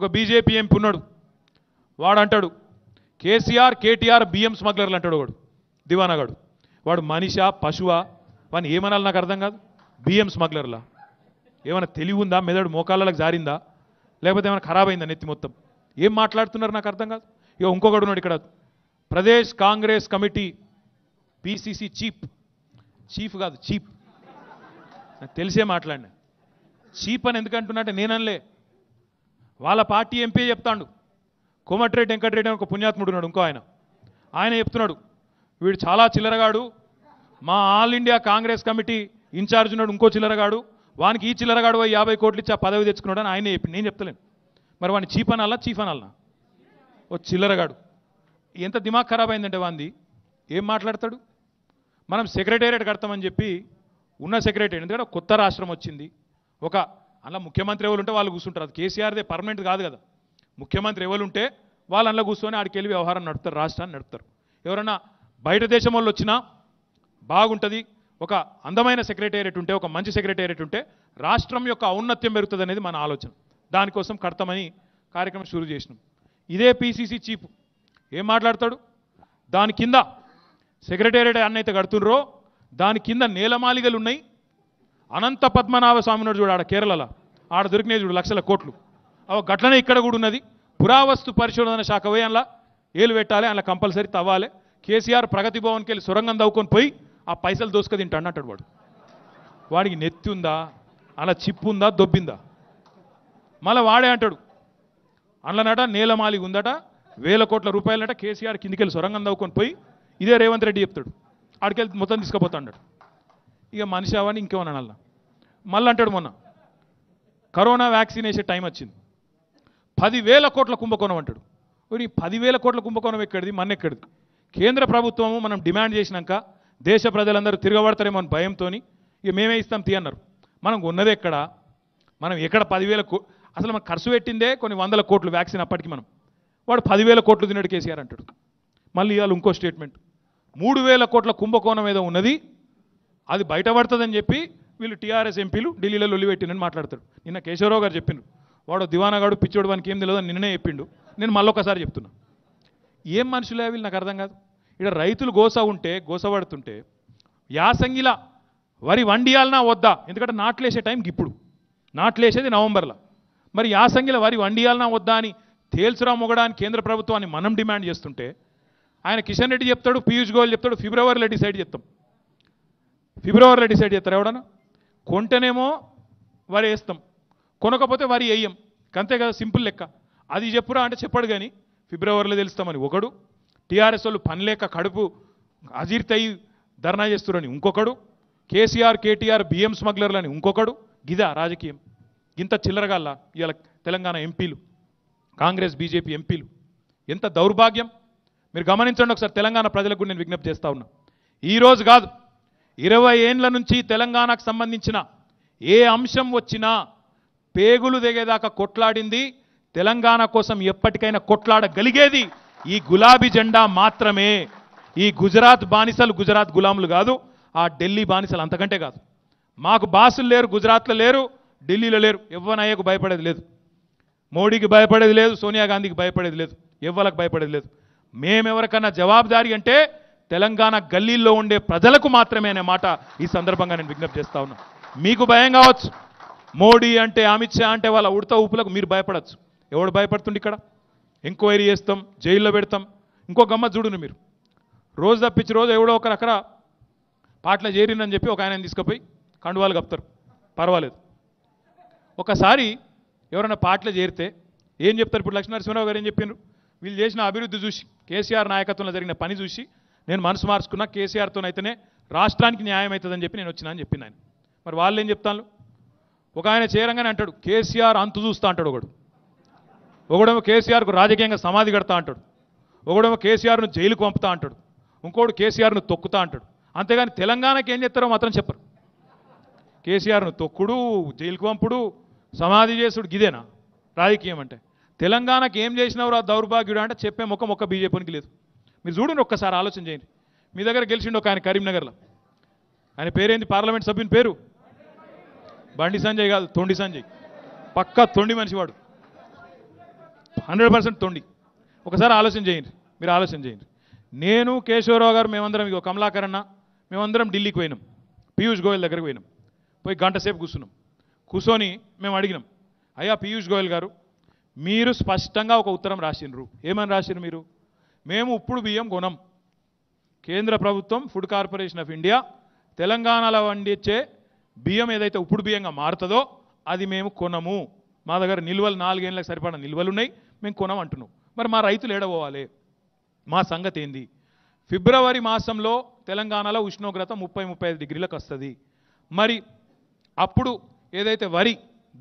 ఒక BJP MP ఉన్నాడు అంటాడు కేసీఆర్ కేటీఆర్ బియ్యం స్మగ్లర్లు అంటాడు వాడు దివానగాడు వాడు మనిషా పశువా వాని ఏమనాలి నాకు అర్థం కాదు బియ్యం స్మగ్లర్లా ఏమైనా తెలివి ఉందా మెదడు మోకాళ్ళకి జారిందా లేకపోతే ఏమైనా ఖరాబ్ అయిందా నెత్తి మొత్తం ఏం మాట్లాడుతున్నారు నాకు అర్థం కాదు ఇక ఇంకొకడు ఉన్నాడు ఇక్కడ Pradesh Congress committee PCC chief chief కాదు చీఫ్ నాకు తెలిసే మాట్లాడినా చీప్ అని ఎందుకంటున్నా అంటే నేనలే వాళ్ళ పార్టీ ఎంపీ చెప్తాడు కోమటిరెడ్డి వెంకటరెడ్డి అని ఒక పుణ్యాత్ముడు ఉన్నాడు ఇంకో ఆయన ఆయన చెప్తున్నాడు వీడు చాలా చిల్లరగాడు మా all India Congress committee incharge ఉన్నాడు ఇంకో చిల్లరగాడు వానికి ఈ చిల్లరగాడు యాభై కోట్లు ఇచ్చి ఆ పదవి తెచ్చుకున్నాడు అని ఆయన చెప్పి నేను చెప్తలేను మరి వాడిని చీఫ్ అనాలా చీఫ్ అనాలనా ఓ చిల్లరగాడు ఎంత దిమాగ్ ఖరాబ్ అయిందంటే వాంది ఏం మాట్లాడతాడు మనం సెక్రటేరియట్ కడతామని చెప్పి ఉన్న సెక్రటేరియట్ ఎందుకంటే కొత్త రాష్ట్రం వచ్చింది ఒక అందులో ముఖ్యమంత్రి ఎవరు ఉంటే వాళ్ళు కూర్చుంటారు అది కేసీఆర్దే పర్మనెంట్ కాదు కదా ముఖ్యమంత్రి ఎవరు ఉంటే వాళ్ళు అందులో కూర్చొని ఆడికి వెళ్ళి వ్యవహారం నడుపుతారు రాష్ట్రాన్ని నడుపుతారు ఎవరైనా బయట దేశం వాళ్ళు వచ్చినా బాగుంటుంది ఒక అందమైన సెక్రటేరియట్ ఉంటే ఒక మంచి సెక్రటేరియట్ ఉంటే రాష్ట్రం యొక్క ఔన్నత్యం పెరుగుతుంది అనేది మన ఆలోచన దానికోసం కడతామని కార్యక్రమం షురు చేసినాం ఇదే పీసీసీ చీఫ్ ఏం మాట్లాడతాడు దాని కింద సెక్రటేరియట్ అన్నైతే కడుతుండ్రో దాని కింద నేలమాలిగలు ఉన్నాయి అనంత పద్మనాభ నాడు చూడు ఆడ కేరళలో ఆడ దొరికినవి చూడు లక్షల కోట్లు అవి గట్లనే ఇక్కడ కూడా ఉన్నది పురావస్తు పరిశోధన శాఖ పోయి అందులో ఏలు పెట్టాలి అందులో కంపల్సరీ తవ్వాలి కేసీఆర్ ప్రగతి భవన్కి వెళ్ళి సొరంగం దవ్వుకొని పోయి ఆ పైసలు దోసుక తింటాడు అంటాడు వాడు వాడికి నెత్తి ఉందా అలా చిప్పు ఉందా దొబ్బిందా మళ్ళీ వాడే అంటాడు అందులోనట నేలమాలి ఉందట వేల కోట్ల రూపాయలట కేసీఆర్ కిందికి వెళ్ళి సొరంగం దవ్వుకొని పోయి ఇదే రేవంత్ రెడ్డి చెప్తాడు ఆడికెళ్ళి మొత్తం తీసుకుపోతాడు ఇక మనిషి అవని ఇంకేమన్నా అలా మళ్ళీ అంటాడు మొన్న కరోనా వ్యాక్సిన్ వేసే టైం వచ్చింది పదివేల కోట్ల కుంభకోణం అంటాడు ఈ పదివేల కోట్ల కుంభకోణం ఎక్కడిది మన ఎక్కడిది కేంద్ర ప్రభుత్వము మనం డిమాండ్ చేసినాక దేశ ప్రజలందరూ తిరగబడతారేమో అని భయంతో ఇక మేమే ఇస్తాం తీ అన్నారు మనం ఉన్నది ఎక్కడ మనం ఎక్కడ పదివేల కో అసలు మనం ఖర్చు పెట్టిందే కొన్ని వందల కోట్లు వ్యాక్సిన్ అప్పటికి మనం వాడు పదివేల కోట్లు తిన్నాడు కేసీఆర్ అంటాడు మళ్ళీ ఇవాళ ఇంకో స్టేట్మెంట్ మూడు వేల కోట్ల కుంభకోణం ఏదో ఉన్నది అది బయటపడుతుందని చెప్పి వీళ్ళు టీఆర్ఎస్ ఎంపీలు ఢిల్లీలో లొల్లిపెట్టినని మాట్లాడతారు నిన్న కేశవరావు గారు చెప్పిండు వాడు దివానగాడు పిచ్చోడు వానికి ఏం తెలియదు నిన్ననే చెప్పిండు నేను మళ్ళొకసారి చెప్తున్నా ఏం మనుషులే వీళ్ళు నాకు అర్థం కాదు ఇక్కడ రైతులు గోస ఉంటే గోస పడుతుంటే యాసంగిలా వరి వండియాలనా వద్దా ఎందుకంటే నాట్లేసే టైంకి ఇప్పుడు నాట్లేసేది నవంబర్లో మరి యాసంగిల వరి వండియాలనా వద్దా అని తేల్చురా మొగడానికి కేంద్ర ప్రభుత్వాన్ని మనం డిమాండ్ చేస్తుంటే ఆయన కిషన్ రెడ్డి చెప్తాడు పీయూష్ గోయల్ చెప్తాడు ఫిబ్రవరిలో డిసైడ్ చేస్తాం ఫిబ్రవరిలో డిసైడ్ చేస్తారు ఎవడన్నా కొంటేనేమో వరి వేస్తాం కొనకపోతే వరి వేయం అంతే కదా సింపుల్ లెక్క అది చెప్పురా అంటే చెప్పాడు కానీ ఫిబ్రవరిలో తెలుస్తామని ఒకడు టీఆర్ఎస్ వాళ్ళు పనిలేక కడుపు అజీర్తయి ధర్నా చేస్తురని ఇంకొకడు కేసీఆర్ కేటీఆర్ బిఎం స్మగ్లర్లని ఇంకొకడు గిదా రాజకీయం ఇంత చిల్లరగాల్లా ఇవాళ తెలంగాణ ఎంపీలు కాంగ్రెస్ బీజేపీ ఎంపీలు ఎంత దౌర్భాగ్యం మీరు గమనించండి ఒకసారి తెలంగాణ ప్రజలకు నేను విజ్ఞప్తి చేస్తా ఉన్నా ఈరోజు కాదు ఇరవై ఏండ్ల నుంచి తెలంగాణకు సంబంధించిన ఏ అంశం వచ్చినా పేగులు దిగేదాకా కొట్లాడింది తెలంగాణ కోసం ఎప్పటికైనా కొట్లాడగలిగేది ఈ గులాబీ జెండా మాత్రమే ఈ గుజరాత్ బానిసలు గుజరాత్ గులాములు కాదు ఆ ఢిల్లీ బానిసలు అంతకంటే కాదు మాకు బాసులు లేరు గుజరాత్లో లేరు ఢిల్లీలో లేరు ఎవ్వనయ్యకు భయపడేది లేదు మోడీకి భయపడేది లేదు సోనియా గాంధీకి భయపడేది లేదు ఎవ్వలకు భయపడేది లేదు మేమెవరికన్నా జవాబుదారి అంటే తెలంగాణ గల్లీల్లో ఉండే ప్రజలకు మాత్రమే అనే మాట ఈ సందర్భంగా నేను విజ్ఞప్తి చేస్తా ఉన్నా మీకు భయం కావచ్చు మోడీ అంటే అమిత్ షా అంటే వాళ్ళ ఉడత ఊపులకు మీరు భయపడచ్చు ఎవడు భయపడుతుంది ఇక్కడ ఎంక్వైరీ చేస్తాం జైల్లో పెడతాం ఇంకో గమ్మ చూడును మీరు రోజు తప్పించి రోజు ఎవడో ఒకరు అక్కడ పాటలు చేరిందని చెప్పి ఒక ఆయన తీసుకుపోయి కండువాలు కప్తారు పర్వాలేదు ఒకసారి ఎవరైనా పాటలు చేరితే ఏం చెప్తారు ఇప్పుడు లక్ష్మీనరసింహరావు గారు ఏం చెప్పిండ్రు వీళ్ళు చేసిన అభివృద్ధి చూసి కేసీఆర్ నాయకత్వంలో జరిగిన పని చూసి నేను మనసు మార్చుకున్నా కేసీఆర్తోనైతేనే రాష్ట్రానికి న్యాయం అవుతుందని చెప్పి నేను వచ్చినా అని చెప్పింది ఆయన మరి వాళ్ళు ఏం చెప్తాను ఒక ఆయన చేరంగానే అంటాడు కేసీఆర్ అంతు చూస్తా అంటాడు ఒకడు ఒకడేమో కేసీఆర్కు రాజకీయంగా సమాధి కడతా అంటాడు ఒకడేమో కేసీఆర్ను జైలుకు పంపుతా అంటాడు ఇంకోడు కేసీఆర్ను తొక్కుతా అంటాడు అంతేగాని తెలంగాణకి ఏం చెప్తారో మాత్రం చెప్పరు కేసీఆర్ను తొక్కుడు జైలుకు పంపుడు సమాధి చేసుడు గిదేనా రాజకీయం అంటే తెలంగాణకి ఏం చేసినావు రా దౌర్భాగ్యుడు అంటే చెప్పే ముఖం ఒక్క బీజేపీకి లేదు మీరు చూడండి ఒక్కసారి ఆలోచన చేయండి మీ దగ్గర గెలిచిండు ఒక ఆయన కరీంనగర్లో ఆయన పేరేంది పార్లమెంట్ సభ్యుని పేరు బండి సంజయ్ కాదు తొండి సంజయ్ పక్కా తొండి మనిషివాడు హండ్రెడ్ పర్సెంట్ తొండి ఒకసారి ఆలోచన చేయండి మీరు ఆలోచన చేయండి నేను కేశవరావు గారు మేమందరం ఇక కమలాకరణ మేమందరం ఢిల్లీకి పోయినాం పీయూష్ గోయల్ దగ్గరికి పోయినాం పోయి గంట సేపు కూర్చున్నాం కూర్చొని మేము అడిగినాం అయ్యా పీయూష్ గోయల్ గారు మీరు స్పష్టంగా ఒక ఉత్తరం రాసిండ్రు ఏమని రాసిండ్రు మీరు మేము ఉప్పుడు బియ్యం కొనం కేంద్ర ప్రభుత్వం ఫుడ్ కార్పొరేషన్ ఆఫ్ ఇండియా తెలంగాణలో వండించే బియ్యం ఏదైతే ఉప్పుడు బియ్యంగా మారుతుందో అది మేము కొనము మా దగ్గర నిల్వలు నాలుగేళ్ళకి సరిపడా నిల్వలు ఉన్నాయి మేము కొనం అంటున్నాం మరి మా రైతులు ఏడబోవాలి మా సంగతి ఏంది ఫిబ్రవరి మాసంలో తెలంగాణలో ఉష్ణోగ్రత ముప్పై ముప్పై ఐదు డిగ్రీలకు వస్తుంది మరి అప్పుడు ఏదైతే వరి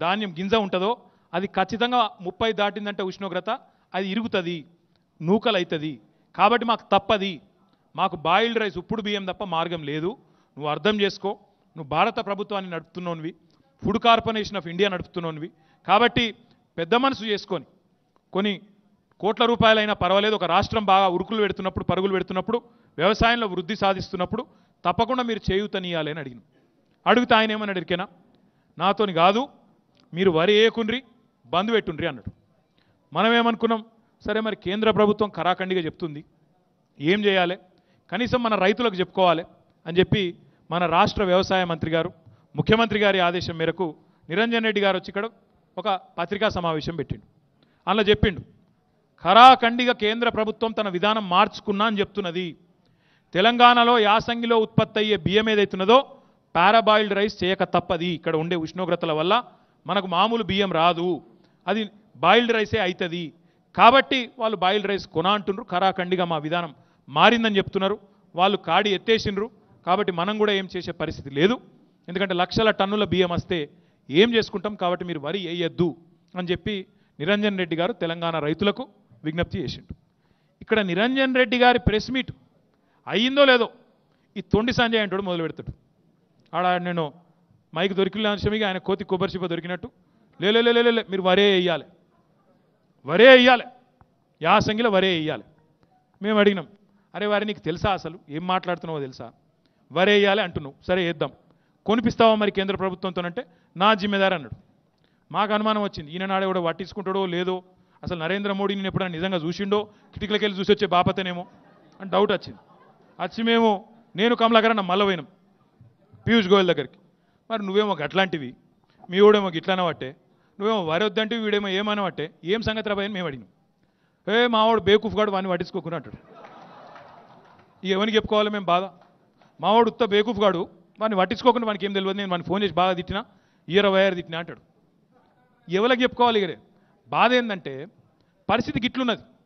ధాన్యం గింజ ఉంటుందో అది ఖచ్చితంగా ముప్పై దాటిందంటే ఉష్ణోగ్రత అది ఇరుగుతుంది నూకలైతుంది కాబట్టి మాకు తప్పది మాకు బాయిల్డ్ రైస్ ఉప్పుడు బియ్యం తప్ప మార్గం లేదు నువ్వు అర్థం చేసుకో నువ్వు భారత ప్రభుత్వాన్ని నడుపుతున్నోనివి ఫుడ్ కార్పొరేషన్ ఆఫ్ ఇండియా నడుపుతున్నోనివి కాబట్టి పెద్ద మనసు చేసుకొని కొన్ని కోట్ల రూపాయలైనా పర్వాలేదు ఒక రాష్ట్రం బాగా ఉరుకులు పెడుతున్నప్పుడు పరుగులు పెడుతున్నప్పుడు వ్యవసాయంలో వృద్ధి సాధిస్తున్నప్పుడు తప్పకుండా మీరు చేయుతనీయాలి అని అడిగిన అడిగితే ఆయన ఏమని అడిగినా నాతోని కాదు మీరు వరి వేయకుండ్రి బంద్ పెట్టుండ్రి అన్నాడు మనం ఏమనుకున్నాం సరే మరి కేంద్ర ప్రభుత్వం కరాఖండిగా చెప్తుంది ఏం చేయాలి కనీసం మన రైతులకు చెప్పుకోవాలి అని చెప్పి మన రాష్ట్ర వ్యవసాయ మంత్రి గారు ముఖ్యమంత్రి గారి ఆదేశం మేరకు నిరంజన్ రెడ్డి గారు వచ్చి ఇక్కడ ఒక పత్రికా సమావేశం పెట్టిండు అలా చెప్పిండు ఖరాఖండిగా కేంద్ర ప్రభుత్వం తన విధానం మార్చుకున్నా అని చెప్తున్నది తెలంగాణలో యాసంగిలో ఉత్పత్తి అయ్యే బియ్యం ఏదైతున్నదో పారాబాయిల్డ్ రైస్ చేయక తప్పది ఇక్కడ ఉండే ఉష్ణోగ్రతల వల్ల మనకు మామూలు బియ్యం రాదు అది బాయిల్డ్ రైసే అవుతుంది కాబట్టి వాళ్ళు బాయిల్ రైస్ కొనా అంటున్నారు ఖరాఖండిగా మా విధానం మారిందని చెప్తున్నారు వాళ్ళు కాడి ఎత్తేసినరు కాబట్టి మనం కూడా ఏం చేసే పరిస్థితి లేదు ఎందుకంటే లక్షల టన్నుల బియ్యం వస్తే ఏం చేసుకుంటాం కాబట్టి మీరు వరి వేయద్దు అని చెప్పి నిరంజన్ రెడ్డి గారు తెలంగాణ రైతులకు విజ్ఞప్తి చేసిండు ఇక్కడ నిరంజన్ రెడ్డి గారి ప్రెస్ మీట్ అయ్యిందో లేదో ఈ తొండి సంజయ్ అంటాడు మొదలు పెడతాడు ఆడ నేను మైకి దొరికిన అంశమిగా ఆయన కోతి కొబ్బరి చిప్ప దొరికినట్టు లేలే మీరు వరే వేయాలి వరే వేయాలి యాసంగిలో వరే వేయాలి మేము అడిగినాం అరే వారి నీకు తెలుసా అసలు ఏం మాట్లాడుతున్నావో తెలుసా వరే వేయాలి అంటున్నావు సరే వేద్దాం కొనిపిస్తావా మరి కేంద్ర ప్రభుత్వంతో అంటే నా జిమ్మెదారు అన్నాడు మాకు అనుమానం వచ్చింది ఈయన నాడే కూడా పట్టించుకుంటాడో లేదో అసలు నరేంద్ర మోడీ నేను ఎప్పుడైనా నిజంగా చూసిండో కిటికలకి వెళ్ళి చూసి వచ్చే బాపతనేమో అని డౌట్ వచ్చింది వచ్చి మేము నేను కమలాకరన్న మళ్ళీ పోయినాం పీయూష్ గోయల్ దగ్గరికి మరి నువ్వేమో అట్లాంటివి మీ ఊడేమో ఇట్లానే పట్టే నువ్వేమో వరొద్దంటే వీడేమో ఏమనవట్టే ఏం సంగతి రాబోయని మేము అడిగినాం ఏ మావాడు బేకూఫ్గాడు వాడిని పట్టించుకోకుండా అంటాడు ఏమని చెప్పుకోవాలి మేము బాధ మావాడు ఉత్త గాడు వాడిని పట్టించుకోకుండా మనకి ఏం తెలియదు నేను వాడిని ఫోన్ చేసి బాగా తిట్టినా ఇరవై ఆరు తిట్టినా అంటాడు ఎవరికి చెప్పుకోవాలి ఇక బాధ ఏంటంటే పరిస్థితి గిట్లున్నది